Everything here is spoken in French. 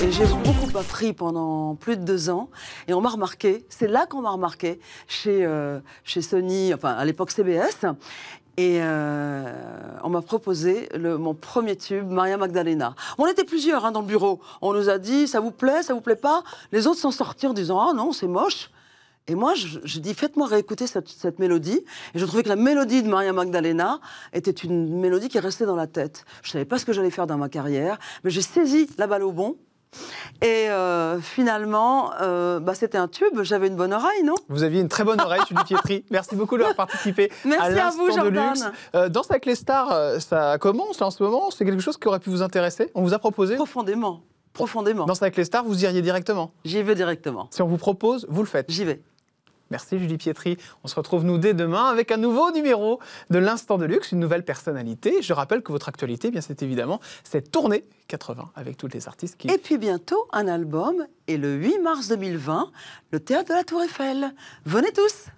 et j'ai beaucoup appris pendant plus de deux ans. Et on m'a remarqué, c'est là qu'on m'a remarqué, chez, euh, chez Sony, enfin à l'époque CBS. Et euh, on m'a proposé le, mon premier tube, Maria Magdalena. On était plusieurs hein, dans le bureau. On nous a dit, ça vous plaît, ça vous plaît pas. Les autres s'en sortirent en disant, ah non, c'est moche. Et moi, je, dit dis, faites-moi réécouter cette, cette, mélodie. Et je trouvais que la mélodie de Maria Magdalena était une mélodie qui restait dans la tête. Je ne savais pas ce que j'allais faire dans ma carrière, mais j'ai saisi la balle au bon. Et euh, finalement, euh, bah, c'était un tube. J'avais une bonne oreille, non Vous aviez une très bonne oreille, Julie Pietri. Merci beaucoup d'avoir participé Merci à, vous, de luxe. Euh, avec les stars, euh, ça commence en ce moment. C'est quelque chose qui aurait pu vous intéresser. On vous a proposé Profondément. Profondément. Dans avec les stars, vous iriez directement J'y vais directement. Si on vous propose, vous le faites J'y vais. Merci Julie Pietri. On se retrouve nous dès demain avec un nouveau numéro de l'Instant de Luxe, une nouvelle personnalité. Je rappelle que votre actualité, eh bien c'est évidemment cette tournée 80 avec tous les artistes qui... Et puis bientôt un album et le 8 mars 2020, le théâtre de la Tour Eiffel. Venez tous